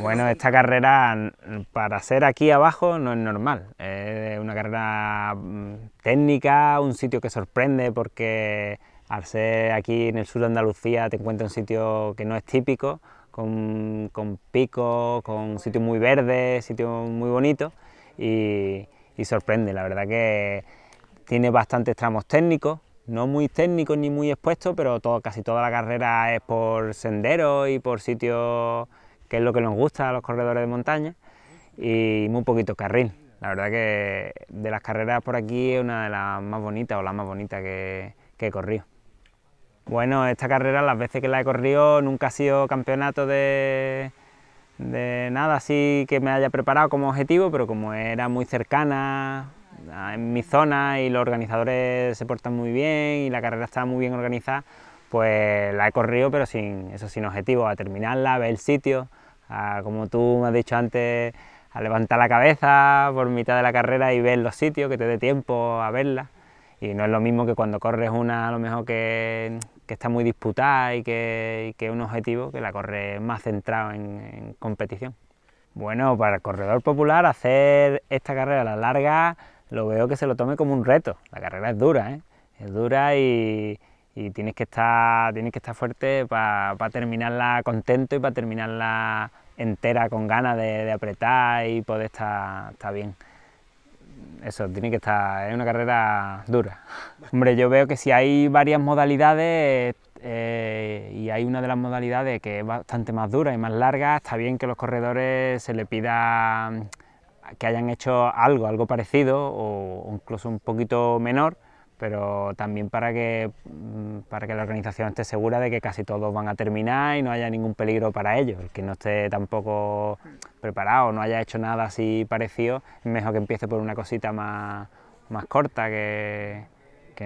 Bueno, esta carrera para ser aquí abajo no es normal. Es una carrera mm, técnica, un sitio que sorprende porque al ser aquí en el sur de Andalucía te encuentras un sitio que no es típico, con, con picos, con sitios muy verdes, sitios muy bonitos y, sorprende. La verdad que tiene bastantes tramos técnicos, no muy técnicos ni muy expuestos, pero casi toda la carrera es por senderos y por sitios que es lo que nos gusta a los corredores de montaña, y muy poquito carril. La verdad que de las carreras por aquí es una de las más bonitas o las más bonitas que, he corrido. Bueno, esta carrera las veces que la he corrido nunca ha sido campeonato de, nada así que me haya preparado como objetivo, pero como era muy cercana en mi zona y los organizadores se portan muy bien y la carrera está muy bien organizada, pues la he corrido pero sin eso sin objetivo, a terminarla, a ver el sitio, como tú me has dicho antes, a levantar la cabeza por mitad de la carrera y ver los sitios, que te dé tiempo a verla. Y no es lo mismo que cuando corres una a lo mejor que, está muy disputada y que, es un objetivo que la corres más centrada en, competición. Bueno, para el corredor popular hacer esta carrera a la larga lo veo que se lo tome como un reto. La carrera es dura, ¿eh? es dura y, y tienes que estar, tienes que estar fuerte para terminarla contento y para terminarla entera con ganas de, apretar y poder estar, está bien. Eso, tiene que estar, es una carrera dura. Hombre, yo veo que si hay varias modalidades eh, y hay una de las modalidades que es bastante más dura y más larga, está bien que los corredores se le pida que hayan hecho algo, algo parecido o incluso un poquito menor, pero también mm, para que, la organización esté segura de que casi todos van a terminar y no haya ningún peligro para ellos. que no esté tampoco preparado, no haya hecho nada así parecido, es mejor que empiece por una cosita más, corta, que,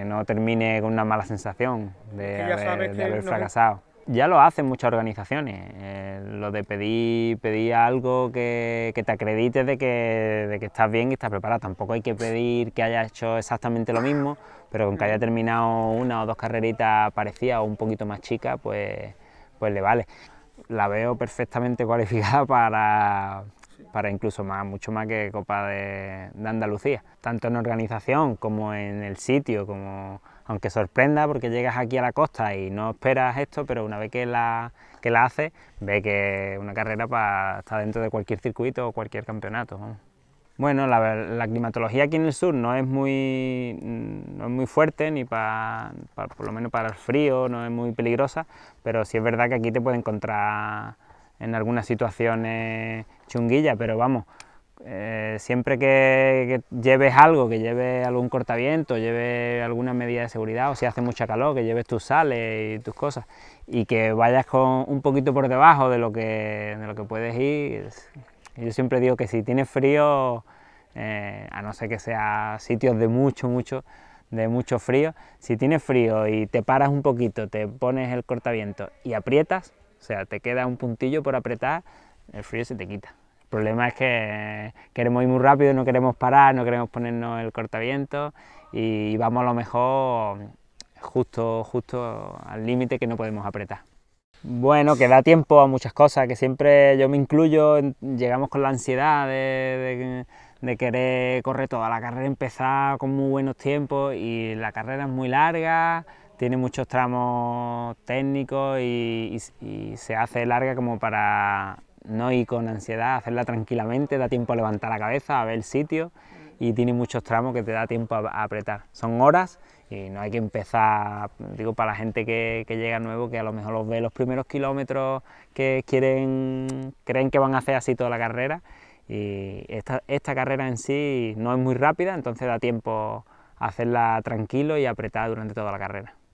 no termine con una mala sensación de, haber, fracasado ya lo hacen muchas organizaciones, eh, lo de pedir, pedir algo que, te acredite de que, que, estás bien y estás preparado. Tampoco hay que pedir que haya hecho exactamente lo mismo, pero con que haya terminado una o dos carreritas parecidas o un poquito más chica, pues, pues le vale. La veo perfectamente cualificada para, para incluso más, mucho más que Copa de, de Andalucía, tanto en organización como en el sitio, como aunque sorprenda porque llegas aquí a la costa y no esperas esto, pero una vez que la, que haces, ve que una carrera está dentro de cualquier circuito o cualquier campeonato. Bueno, la, climatología aquí en el sur no es muy, mm, no es muy fuerte, ni para, por lo menos para el frío, no es muy peligrosa, pero sí es verdad que aquí te puede encontrar en algunas situaciones chunguillas, pero vamos, eh, siempre que, lleves algo, que lleves algún cortaviento, lleves alguna medida de seguridad, o si hace mucha calor, que lleves tus sales y tus cosas, y que vayas con un poquito por debajo de lo que, de lo que puedes ir. Yo siempre digo que si tienes frío, eh, a no ser que sea sitios de mucho, mucho, de mucho frío, si tienes frío y te paras un poquito, te pones el cortaviento y aprietas, o sea, te queda un puntillo por apretar, el frío se te quita. El problema es que queremos ir muy rápido, no queremos parar, no queremos ponernos el cortaviento y vamos a lo mejor justo, justo al límite que no podemos apretar. Bueno, que da tiempo a muchas cosas, que siempre yo me incluyo, llegamos con la ansiedad de, querer correr toda la carrera, empezar con muy buenos tiempos y la carrera es muy larga, tiene muchos tramos técnicos y se hace larga como para no ir con ansiedad, hacerla tranquilamente, da tiempo a levantar la cabeza, a ver el sitio y tiene muchos tramos que te da tiempo a, apretar. Son horas y no hay que empezar, digo, para la gente que, llega nuevo, que a lo mejor los ve los primeros kilómetros que quieren, creen que van a hacer así toda la carrera y esta, esta carrera en sí no es muy rápida, entonces da tiempo a hacerla tranquilo y apretada durante toda la carrera.